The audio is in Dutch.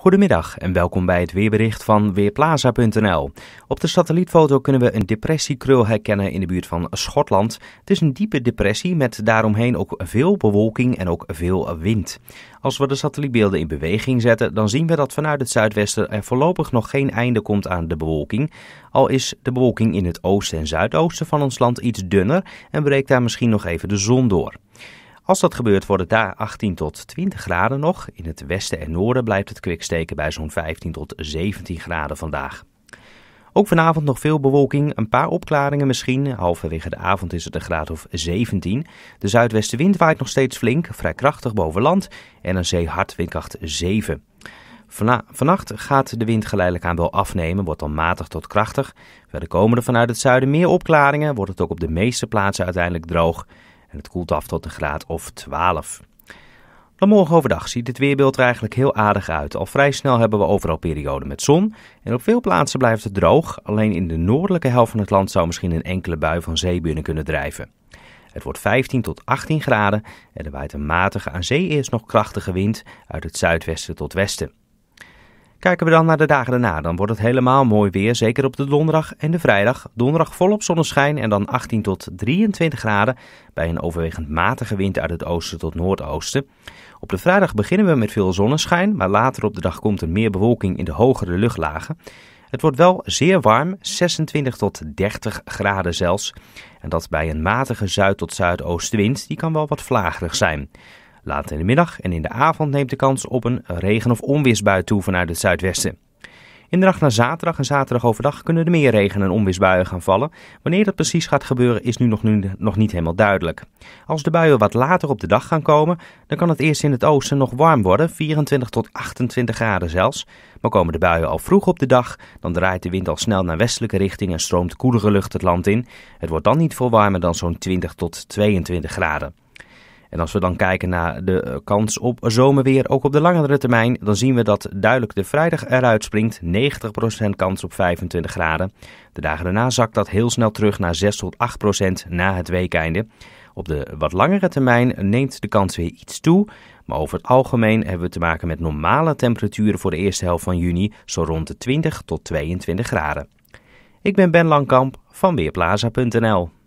Goedemiddag en welkom bij het weerbericht van Weerplaza.nl. Op de satellietfoto kunnen we een depressiekrul herkennen in de buurt van Schotland. Het is een diepe depressie met daaromheen ook veel bewolking en ook veel wind. Als we de satellietbeelden in beweging zetten, dan zien we dat vanuit het zuidwesten er voorlopig nog geen einde komt aan de bewolking. Al is de bewolking in het oosten en zuidoosten van ons land iets dunner en breekt daar misschien nog even de zon door. Als dat gebeurt worden daar 18 tot 20 graden nog. In het westen en noorden blijft het kwiksteken bij zo'n 15 tot 17 graden vandaag. Ook vanavond nog veel bewolking, een paar opklaringen misschien. Halverwege de avond is het een graad of 17. De zuidwestenwind waait nog steeds flink, vrij krachtig boven land en een zeehard windkracht 7. vannacht gaat de wind geleidelijk aan wel afnemen, wordt dan matig tot krachtig. Verder komen er vanuit het zuiden meer opklaringen, wordt het ook op de meeste plaatsen uiteindelijk droog en het koelt af tot een graad of 12. Dan morgen overdag ziet het weerbeeld er eigenlijk heel aardig uit. Al vrij snel hebben we overal perioden met zon. En op veel plaatsen blijft het droog. Alleen in de noordelijke helft van het land zou misschien een enkele bui van zee binnen kunnen drijven. Het wordt 15 tot 18 graden en er waait een matige aan zee eerst nog krachtige wind uit het zuidwesten tot westen. Kijken we dan naar de dagen daarna, dan wordt het helemaal mooi weer. Zeker op de donderdag en de vrijdag. Donderdag volop zonneschijn en dan 18 tot 23 graden. Bij een overwegend matige wind uit het oosten tot noordoosten. Op de vrijdag beginnen we met veel zonneschijn. Maar later op de dag komt er meer bewolking in de hogere luchtlagen. Het wordt wel zeer warm, 26 tot 30 graden zelfs. En dat bij een matige zuid- tot zuidoostenwind, die kan wel wat vlagerig zijn. Laat in de middag en in de avond neemt de kans op een regen- of onweersbui toe vanuit het zuidwesten. In de nacht naar zaterdag en zaterdag overdag kunnen er meer regen- en onweersbuien gaan vallen. Wanneer dat precies gaat gebeuren is nu nog, nu nog niet helemaal duidelijk. Als de buien wat later op de dag gaan komen, dan kan het eerst in het oosten nog warm worden, 24 tot 28 graden zelfs. Maar komen de buien al vroeg op de dag, dan draait de wind al snel naar westelijke richting en stroomt koelere lucht het land in. Het wordt dan niet veel warmer dan zo'n 20 tot 22 graden. En als we dan kijken naar de eh, kans op zomerweer, ook op de langere termijn, dan zien we dat duidelijk de vrijdag eruit springt. 90% kans op 25 graden. De dagen daarna zakt dat heel snel terug naar 6 tot 8% na het weekeinde. Op de wat langere termijn neemt de kans weer iets toe. Maar over het algemeen hebben we te maken met normale temperaturen voor de eerste helft van juni, zo rond de 20 tot 22 graden. Ik ben Ben Langkamp van Weerplaza.nl.